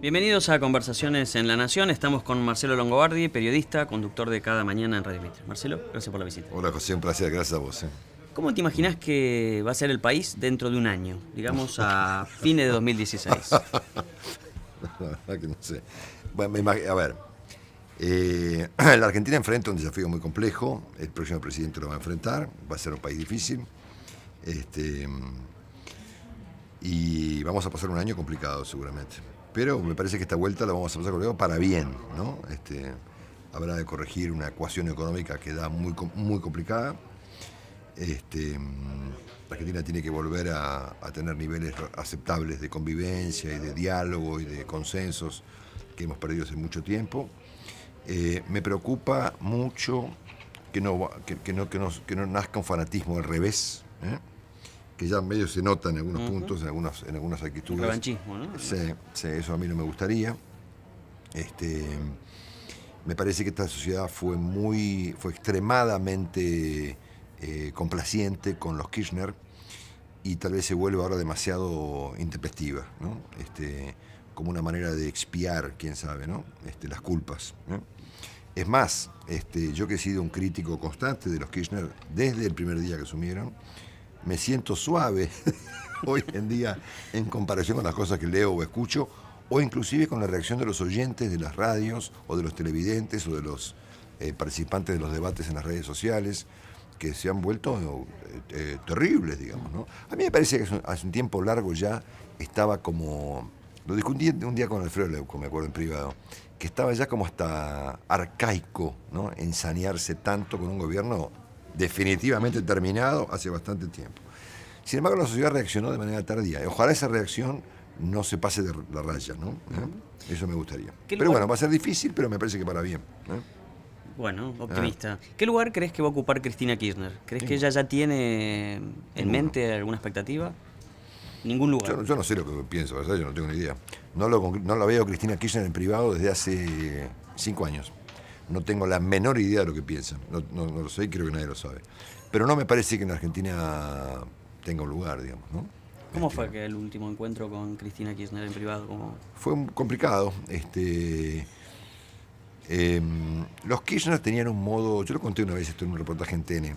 Bienvenidos a Conversaciones en la Nación. Estamos con Marcelo Longobardi, periodista, conductor de Cada Mañana en Radio Mitre. Marcelo, gracias por la visita. Hola, José, un placer. Gracias a vos. Eh. ¿Cómo te imaginas que va a ser el país dentro de un año? Digamos a fines de 2016. la verdad que no sé. Bueno, a ver, eh, la Argentina enfrenta un desafío muy complejo. El próximo presidente lo va a enfrentar. Va a ser un país difícil. Este, y vamos a pasar un año complicado, seguramente. Pero me parece que esta vuelta la vamos a pasar con para bien, ¿no? Este, habrá de corregir una ecuación económica que da muy, muy complicada. Este, mm, Argentina tiene que volver a, tener niveles aceptables de convivencia y de diálogo y de consensos que hemos perdido hace mucho tiempo. Eh, me preocupa mucho que no, que no, no nazca un fanatismo al revés. ¿eh? que ya medio se nota en algunos puntos, en algunas, en algunas actitudes. Revanchismo, ¿no? Sí, sí, eso a mí no me gustaría. Este, me parece que esta sociedad fue muy, fue extremadamente eh, complaciente con los Kirchner y tal vez se vuelve ahora demasiado intempestiva, ¿no? Este, como una manera de expiar, quién sabe, ¿no? Este, las culpas. Es más, este, yo que he sido un crítico constante de los Kirchner desde el primer día que asumieron, me siento suave hoy en día en comparación con las cosas que leo o escucho, o inclusive con la reacción de los oyentes de las radios o de los televidentes o de los eh, participantes de los debates en las redes sociales, que se han vuelto eh, eh, terribles, digamos. ¿no? A mí me parece que hace un tiempo largo ya estaba como... Lo discutí un día con Alfredo Leuco, me acuerdo en privado, que estaba ya como hasta arcaico, ¿no? tanto con un gobierno definitivamente terminado hace bastante tiempo. Sin embargo, la sociedad reaccionó de manera tardía. Ojalá esa reacción no se pase de la raya, ¿no? ¿Eh? Eso me gustaría. Pero bueno, va a ser difícil, pero me parece que para bien. ¿eh? Bueno, ah. optimista. ¿Qué lugar crees que va a ocupar Cristina Kirchner? ¿Crees que ella ya tiene en mente alguna expectativa? Ningún lugar. Yo, no sé lo que pienso, yo no tengo ni idea. No, lo, no la veo Cristina Kirchner en privado desde hace cinco años. No tengo la menor idea de lo que piensan. No, lo sé y creo que nadie lo sabe. Pero no me parece que en Argentina tenga un lugar, digamos, ¿Cómo este, fue que el último encuentro con Cristina Kirchner en privado? Fue complicado. Este, em, los Kirchner tenían un modo, yo lo conté una vez esto en un reportaje en TN,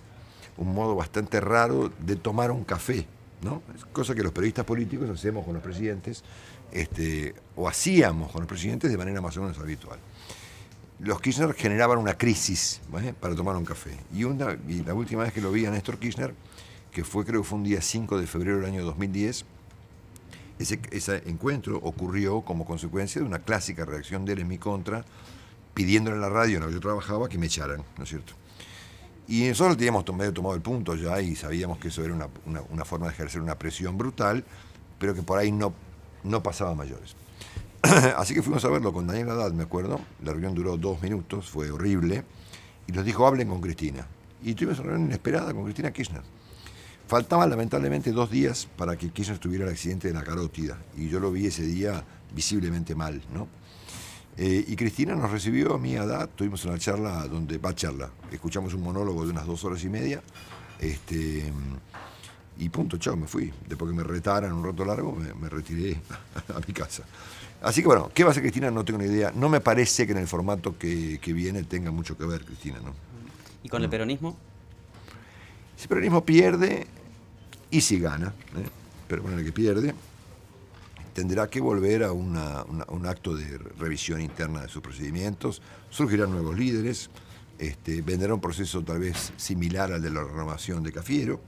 un modo bastante raro de tomar un café, ¿no? Cosa que los periodistas políticos hacemos con los presidentes, este, o hacíamos con los presidentes de manera más o menos habitual los Kirchner generaban una crisis ¿eh? para tomar un café. Y, una, la última vez que lo vi a Néstor Kirchner, que fue creo que fue un día 5 de febrero del año 2010, ese, ese, encuentro ocurrió como consecuencia de una clásica reacción de él en mi contra, pidiéndole a la radio en la que yo trabajaba que me echaran, ¿no es cierto? Y nosotros teníamos medio tomado el punto ya y sabíamos que eso era una, forma de ejercer una presión brutal, pero que por ahí no, no pasaba mayores. Así que fuimos a verlo con Daniel Haddad, me acuerdo. La reunión duró dos minutos, fue horrible. Y nos dijo, hablen con Cristina. Y tuvimos una reunión inesperada con Cristina Kirchner. Faltaban lamentablemente dos días para que Kirchner tuviera el accidente de la carótida. Y yo lo vi ese día visiblemente mal, ¿no? Eh, y Cristina nos recibió a mi edad, tuvimos una charla donde, va charla, escuchamos un monólogo de unas dos horas y media, este, y punto, chao, me fui. Después que me retaran un rato largo, me retiré a mi casa. Así que bueno, ¿qué va a hacer Cristina? No tengo ni idea. No me parece que en el formato que, viene tenga mucho que ver Cristina, ¿no? ¿Y con el peronismo? Si el peronismo pierde y si gana, ¿eh? pero bueno, el que pierde, tendrá que volver a un acto de revisión interna de sus procedimientos, surgirán nuevos líderes, este, un proceso tal vez similar al de la renovación de Cafiero,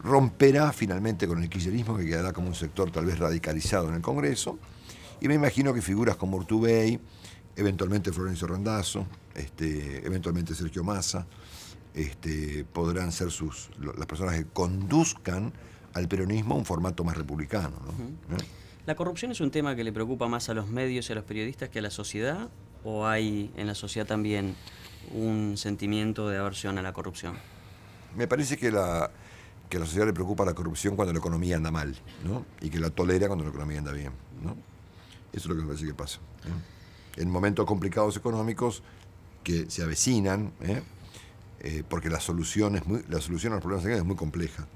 romperá finalmente con el kirchnerismo que quedará como un sector tal vez radicalizado en el Congreso, y me imagino que figuras como Urtubey, eventualmente Florencio Randazzo, este, eventualmente Sergio Massa, este, podrán ser sus, las personas que conduzcan al peronismo a un formato más republicano. ¿Eh? ¿La corrupción es un tema que le preocupa más a los medios y a los periodistas que a la sociedad? ¿O hay en la sociedad también un sentimiento de aversión a la corrupción? Me parece que, la, que la sociedad le preocupa la corrupción cuando la economía anda mal, ¿no? Y que la tolera cuando la economía anda bien, ¿no? Eso es lo que me parece que pasa. En momentos complicados económicos que se avecinan, ¿eh? Eh, porque la solución, es muy, la solución a los problemas es muy compleja.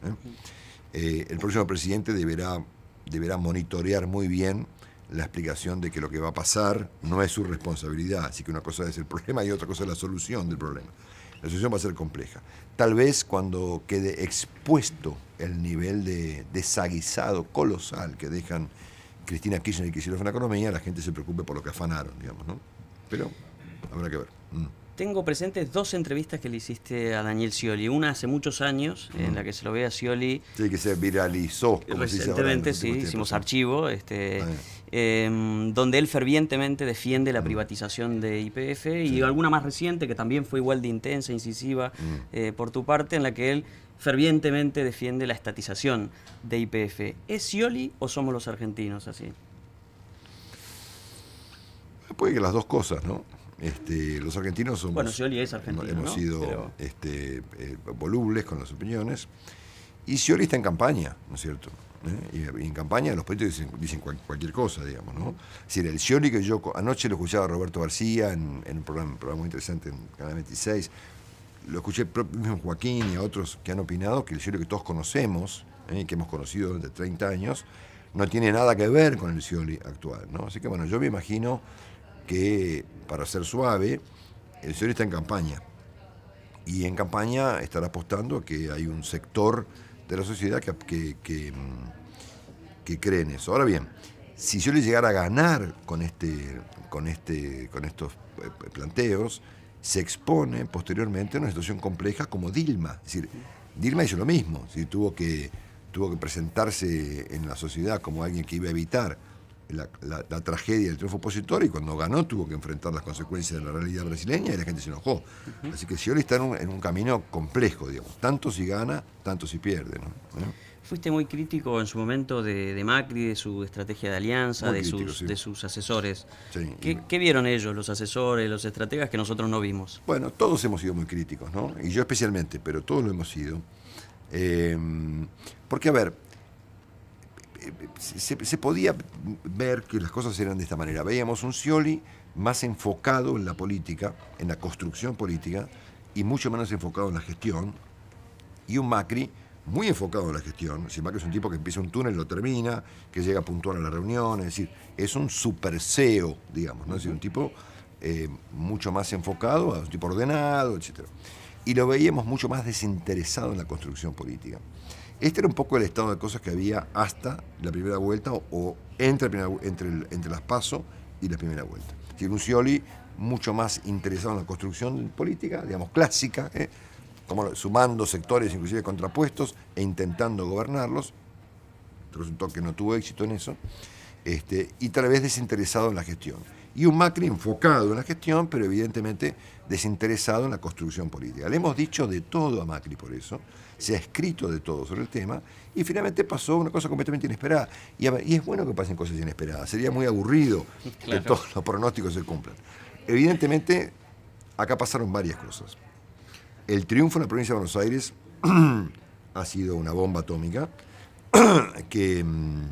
¿eh? el próximo presidente deberá, deberá monitorear muy bien la explicación de que lo que va a pasar no es su responsabilidad, así que una cosa es el problema y otra cosa es la solución del problema. La solución va a ser compleja. Tal vez cuando quede expuesto el nivel de desaguisado colosal que dejan Cristina Kirchner y Kicillof en la economía, la gente se preocupe por lo que afanaron, digamos, ¿no? Pero habrá que ver. Mm. Tengo presentes dos entrevistas que le hiciste a Daniel Scioli. Una hace muchos años, en mm. la que se lo ve a Scioli. Sí, que se viralizó. Como recientemente, sí, hicimos archivo, este, ah, em, donde él fervientemente defiende la mm. privatización de IPF y alguna más reciente, que también fue igual de intensa, incisiva eh, por tu parte, en la que él fervientemente defiende la estatización de IPF. ¿Es Scioli o somos los argentinos así? Puede que las dos cosas, ¿no? Este, los argentinos somos. Bueno, Scioli es argentino. Hemos sido este, eh, volubles con las opiniones. Y Scioli está en campaña, ¿no es cierto? ¿Eh? Y en campaña los políticos dicen, cualquier cosa, digamos, ¿no? Es decir, el Scioli que yo anoche lo escuchaba Roberto García en, programa, un programa muy interesante en Canal 26, lo escuché el propio Joaquín y a otros que han opinado que el señor que todos conocemos, eh, que hemos conocido durante 30 años, no tiene nada que ver con el Scioli actual. ¿no? Así que bueno, yo me imagino que, para ser suave, el señor está en campaña. Y en campaña estará apostando que hay un sector de la sociedad que, que, que, mm, cree en eso. Ahora bien, si Scioli llegara a ganar con, este, con, este, con estos eh, planteos, se expone posteriormente a una situación compleja como Dilma. Es decir, Dilma hizo lo mismo, si tuvo, que, tuvo que presentarse en la sociedad como alguien que iba a evitar la, tragedia del triunfo opositor y cuando ganó tuvo que enfrentar las consecuencias de la realidad brasileña y la gente se enojó. Así que Scioli está en un, camino complejo, digamos, tanto si gana, tanto si pierde. ¿Eh? Fuiste muy crítico en su momento de, Macri, de su estrategia de alianza, de, sus, de sus asesores. ¿Qué, vieron ellos, los asesores, los estrategas, que nosotros no vimos? Bueno, todos hemos sido muy críticos, ¿no? Y yo especialmente, pero todos lo hemos sido. Em, porque, a ver, se, podía ver que las cosas eran de esta manera. Veíamos un Scioli más enfocado en la política, en la construcción política, y mucho menos enfocado en la gestión, y un Macri muy enfocado en la gestión. sin que es un tipo que empieza un túnel, lo termina, que llega puntual a la reunión, es decir, es un super CEO, digamos, ¿no? Es decir, un tipo eh, mucho más enfocado, un tipo ordenado, etc. Y lo veíamos mucho más desinteresado en la construcción política. Este era un poco el estado de cosas que había hasta la primera vuelta o, entre, entre, entre las PASO y la primera vuelta. Es mucho más interesado en la construcción política, digamos, clásica, ¿eh? sumando sectores inclusive contrapuestos e intentando gobernarlos. Resultó que no tuvo éxito en eso. Este, y tal vez desinteresado en la gestión. Y un Macri enfocado en la gestión, pero evidentemente desinteresado en la construcción política. Le hemos dicho de todo a Macri por eso, se ha escrito de todo sobre el tema, y finalmente pasó una cosa completamente inesperada. Y, es bueno que pasen cosas inesperadas, sería muy aburrido que todos los pronósticos se cumplan. Evidentemente, acá pasaron varias cosas. El triunfo en la provincia de Buenos Aires ha sido una bomba atómica que, mm,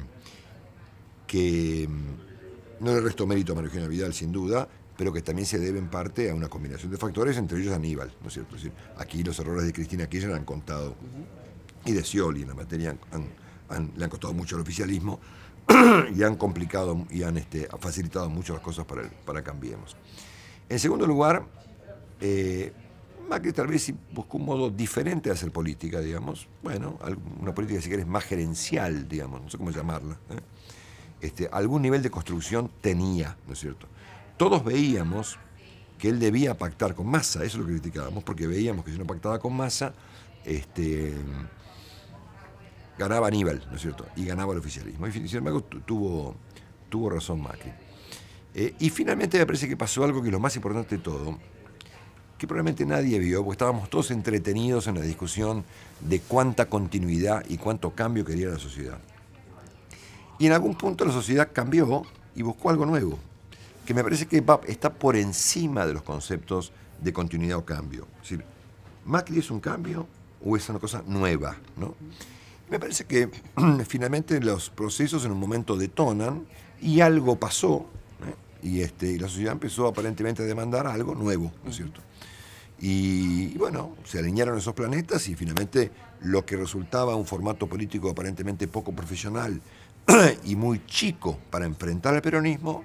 que mm, no le resto mérito a María Eugenia Vidal, sin duda, pero que también se debe en parte a una combinación de factores, entre ellos Aníbal, ¿no es cierto? aquí los errores de Cristina Kirchner han contado, y de Scioli en la materia le han costado mucho al oficialismo y han complicado y han este, facilitado mucho las cosas para, para Cambiemos. En segundo lugar, eh, Macri tal vez buscó un modo diferente de hacer política, digamos. Bueno, una política, si quieres más gerencial, digamos, no sé cómo llamarla. ¿eh? Este, algún nivel de construcción tenía, ¿no es cierto? Todos veíamos que él debía pactar con masa, eso lo criticábamos, porque veíamos que si no pactaba con masa, este, ganaba Aníbal, ¿no es cierto? Y ganaba el oficialismo. Y sin tuvo, tuvo razón Macri. Eh, y finalmente me parece que pasó algo que es lo más importante de todo, que probablemente nadie vio, porque estábamos todos entretenidos en la discusión de cuánta continuidad y cuánto cambio quería la sociedad. Y en algún punto la sociedad cambió y buscó algo nuevo, que me parece que está por encima de los conceptos de continuidad o cambio. Es decir, Macri es un cambio o es una cosa nueva, ¿no? Me parece que finalmente los procesos en un momento detonan y algo pasó ¿eh? y, este, y la sociedad empezó aparentemente a demandar algo nuevo, ¿no es cierto? Y, bueno, se alinearon esos planetas y finalmente lo que resultaba un formato político aparentemente poco profesional y muy chico para enfrentar al peronismo,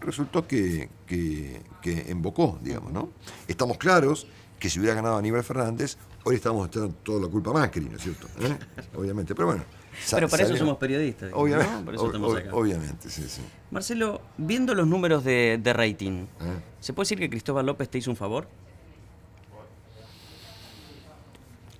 resultó que, que, embocó, digamos, ¿no? Estamos claros que si hubiera ganado Aníbal Fernández, hoy estamos echando toda la culpa a Macri, ¿no es cierto? ¿Eh? Obviamente, pero bueno. Pero para eso somos periodistas. Obviamente. Obviamente, sí, sí. Marcelo, viendo los números de, rating, ¿Eh? ¿se puede decir que Cristóbal López te hizo un favor?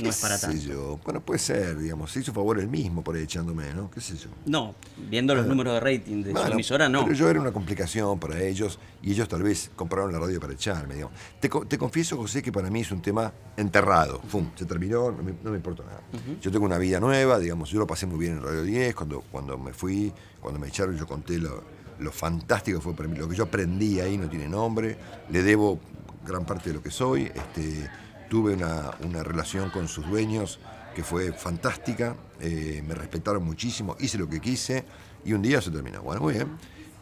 no Yo? Bueno, puede ser, digamos. Se hizo favor el mismo por ahí echándome, ¿no? ¿Qué sé yo? No, viendo los ah. números de rating de su emisora, no. Pero yo era una complicación para ellos y ellos tal vez compraron la radio para echarme, digamos. Te, te confieso, José, que para mí es un tema enterrado. Fum, se terminó, no me, importa nada. Yo tengo una vida nueva, digamos. Yo lo pasé muy bien en Radio 10. Cuando, cuando me fui, cuando me echaron, yo conté lo, lo fantástico que fue para mí. Lo que yo aprendí ahí no tiene nombre. Le debo gran parte de lo que soy. Este tuve una, una relación con sus dueños que fue fantástica, eh, me respetaron muchísimo, hice lo que quise y un día se terminó. Bueno, muy bien.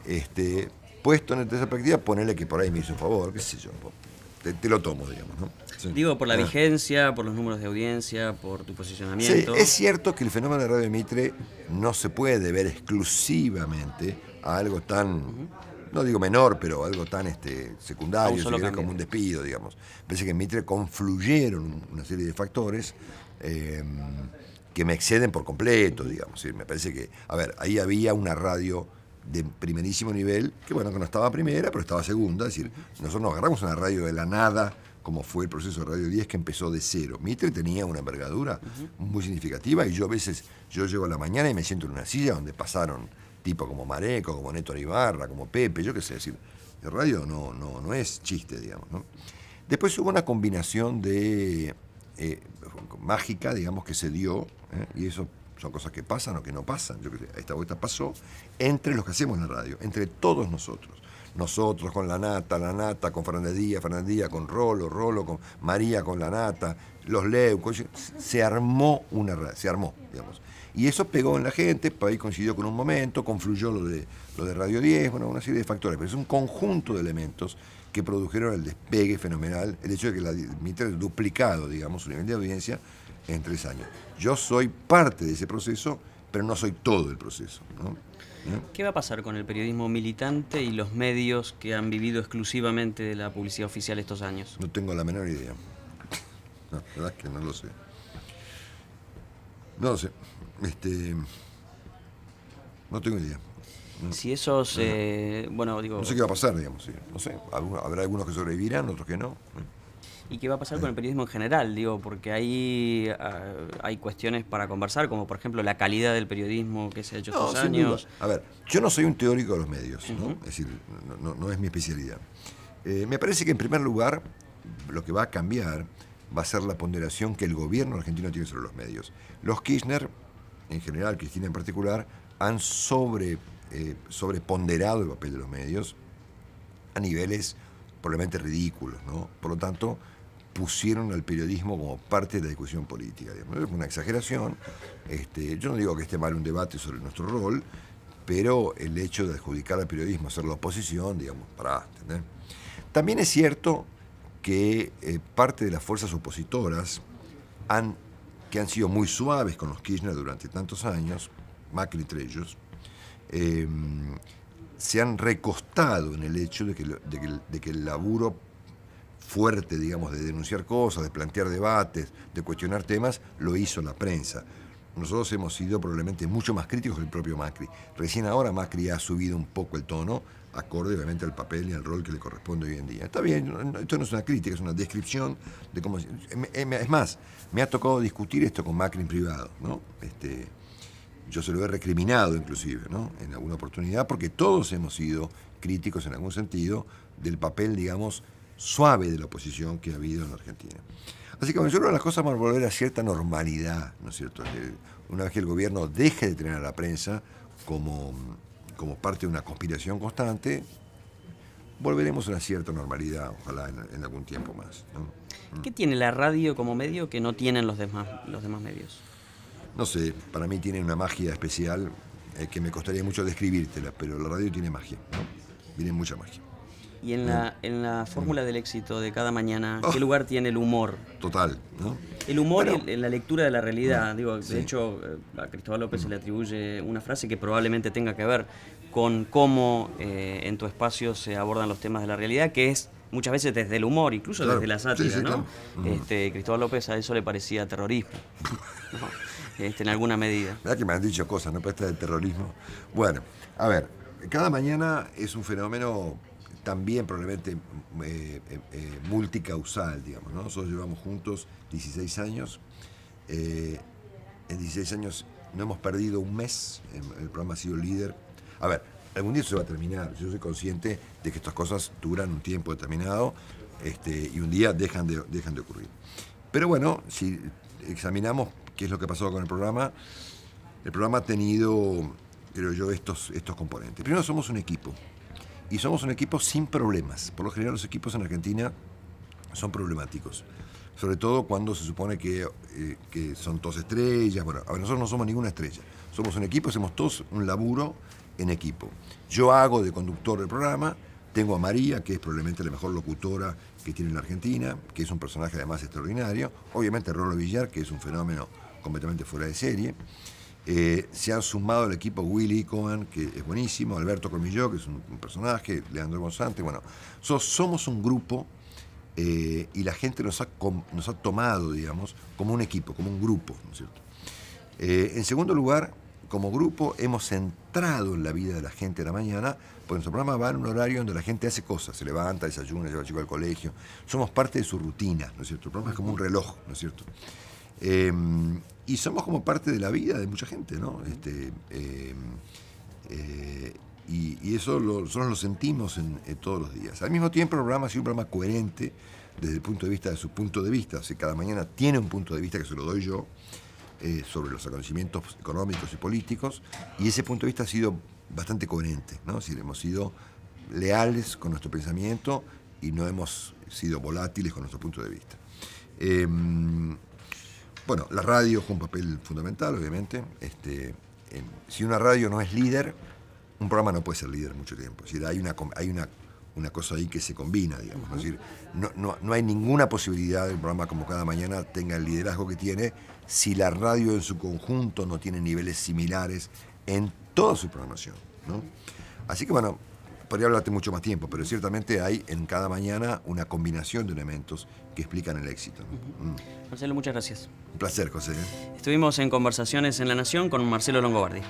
Este, puesto en esa perspectiva, ponele que por ahí me hizo un favor, qué sé yo. Te, lo tomo, digamos, ¿no? Digo, por la ah. vigencia, por los números de audiencia, por tu posicionamiento. Sí, es cierto que el fenómeno de Radio Mitre no se puede ver exclusivamente a algo tan no digo menor, pero algo tan este, secundario, como un despido, digamos. Parece que en Mitre confluyeron una serie de factores em, que me exceden por completo, digamos. me parece que, a ver, ahí había una radio de primerísimo nivel, que bueno, que no estaba primera, pero estaba segunda, es decir, nosotros nos agarramos una radio de la nada, como fue el proceso de Radio 10, que empezó de cero. Mitre tenía una envergadura muy significativa y yo a veces, yo llego a la mañana y me siento en una silla donde pasaron tipo como Mareco, como Neto Ibarra, como Pepe, yo qué sé, decir, el radio no, no, no es chiste, digamos. Después hubo una combinación de eh, mágica, digamos, que se dio, ¿eh? y eso son cosas que pasan o que no pasan, yo qué sé, esta vuelta pasó, entre los que hacemos la radio, entre todos nosotros. Nosotros con la nata, la nata, con Fernandía, Fernandía, con Rolo, Rolo, con María, con la nata, los Leucos, se armó una radio, se armó, digamos. Y eso pegó en la gente, para ahí coincidió con un momento, confluyó lo de, lo de Radio 10, bueno, una serie de factores, pero es un conjunto de elementos que produjeron el despegue fenomenal, el hecho de que la Mitre duplicado, digamos, su nivel de audiencia en tres años. Yo soy parte de ese proceso, pero no soy todo el proceso. ¿Eh? ¿Qué va a pasar con el periodismo militante y los medios que han vivido exclusivamente de la publicidad oficial estos años? No tengo la menor idea. la verdad es que no lo sé. No lo sé. Este, no tengo idea. Si eso eh, bueno, digo... No sé qué va a pasar, digamos, no sé. Habrá algunos que sobrevivirán, otros que no. ¿Y qué va a pasar con el eh. periodismo en general? Digo, porque ahí ah, hay cuestiones para conversar, como por ejemplo la calidad del periodismo que se ha hecho estos años. A ver, yo no soy un teórico de los medios, ¿no? Es decir, no, es mi especialidad. Eh, me parece que en primer lugar lo que va a cambiar va a ser la ponderación que el gobierno argentino tiene sobre los medios. Los Kirchner en general, Cristina en particular, han sobre, eh, sobreponderado el papel de los medios a niveles probablemente ridículos, ¿no? Por lo tanto, pusieron al periodismo como parte de la discusión política. Es una exageración. Este, yo no digo que esté mal un debate sobre nuestro rol, pero el hecho de adjudicar al periodismo ser la oposición, digamos, para entender. También es cierto que eh, parte de las fuerzas opositoras han que han sido muy suaves con los Kirchner durante tantos años, Macri entre ellos, em, se han recostado en el hecho de que, el laburo fuerte, digamos, de denunciar cosas, de plantear debates, de cuestionar temas, lo hizo la prensa. Nosotros hemos sido probablemente mucho más críticos que el propio Macri. Recién ahora Macri ha subido un poco el tono, acorde obviamente al papel y al rol que le corresponde hoy en día. Está bien, esto no es una crítica, es una descripción de cómo... Eh, eh, es más, me ha tocado discutir esto con Macri en privado, ¿no? Este, yo se lo he recriminado inclusive, En alguna oportunidad, porque todos hemos sido críticos en algún sentido del papel, digamos, suave de la oposición que ha habido en Argentina. Así que que las cosas van a volver a cierta normalidad, ¿no es cierto? Una vez que el gobierno deje de tener a la prensa como, como parte de una conspiración constante, volveremos a una cierta normalidad, ojalá en, algún tiempo más. Mm. ¿Qué tiene la radio como medio que no tienen los demás, los demás medios? No sé, para mí tiene una magia especial eh, que me costaría mucho describírtela, pero la radio tiene magia, ¿no? tiene mucha magia. Y en la, mm. en la mm. fórmula del éxito de cada mañana, ¿qué oh. lugar tiene el humor? Total, ¿no? El humor en la lectura de la realidad. Mm. Digo, de hecho, eh, a Cristóbal López se le atribuye una frase que probablemente tenga que ver con cómo eh, en tu espacio se abordan los temas de la realidad, que es muchas veces desde el humor, incluso desde la sátira, ¿no? Este, Cristóbal López a eso le parecía terrorismo. Este, en alguna medida. Verdad que me han dicho cosas, ¿no? Pero esta de terrorismo. Bueno, a ver, cada mañana es un fenómeno también probablemente mm, eh, eh, eh, multicausal, digamos. ¿no? Nosotros llevamos juntos 16 años. en 16 años no hemos perdido un mes. El programa ha sido líder. A ver, algún día se va a terminar. Yo soy consciente de que estas cosas duran un tiempo determinado este, y un día dejan de, dejan de ocurrir. Pero bueno, si examinamos qué es lo que pasó con el programa, el programa ha tenido, creo yo, estos, estos componentes. Primero, somos un equipo y somos un equipo sin problemas. Por lo general los equipos en Argentina son problemáticos, sobre todo cuando se supone que, eh, son todos estrellas. Bueno, a nosotros no somos ninguna estrella, somos un equipo, hacemos todos un laburo en equipo. Yo hago de conductor del programa, tengo a María, que es probablemente la mejor locutora que tiene en la Argentina, que es un personaje además extraordinario, obviamente Rolo Villar, que es un fenómeno completamente fuera de serie. Eh, se han sumado al equipo Willy Cohen, que es buenísimo, Alberto Cormilló, que es un, personaje, Leandro González, bueno, somos un grupo eh, y la gente nos ha, nos ha tomado, digamos, como un equipo, como un grupo, ¿no es cierto? Eh, en segundo lugar, como grupo hemos centrado en la vida de la gente de la mañana, porque nuestro programa va en un horario donde la gente hace cosas, se levanta, desayuna, lleva al chico al colegio, somos parte de su rutina, ¿no es cierto? El programa es como un reloj, ¿no es cierto? Em, y somos como parte de la vida de mucha gente, ¿no? Este, em, eh, y, eso nosotros lo sentimos en, todos los días. Al mismo tiempo, el programa ha sido un programa coherente desde el punto de vista de su punto de vista. O cada mañana tiene un punto de vista que se lo doy yo eh, sobre los acontecimientos económicos y políticos, y ese punto de vista ha sido bastante coherente, ¿no? Es decir, hemos sido leales con nuestro pensamiento y no hemos sido volátiles con nuestro punto de vista. Em, bueno, la radio es un papel fundamental, obviamente. Este, si una radio no es líder, un programa no puede ser líder mucho tiempo. Es hay una, hay una, una cosa ahí que se combina, digamos. Es decir, no, no, hay ninguna posibilidad de un programa como cada mañana tenga el liderazgo que tiene si la radio en su conjunto no tiene niveles similares en toda su programación. ¿no? Así que bueno, podría hablarte mucho más tiempo, pero ciertamente hay en cada mañana una combinación de elementos que explican el éxito. Mm. Marcelo, muchas gracias. Un placer, José. ¿eh? Estuvimos en conversaciones en La Nación con Marcelo Longobardi.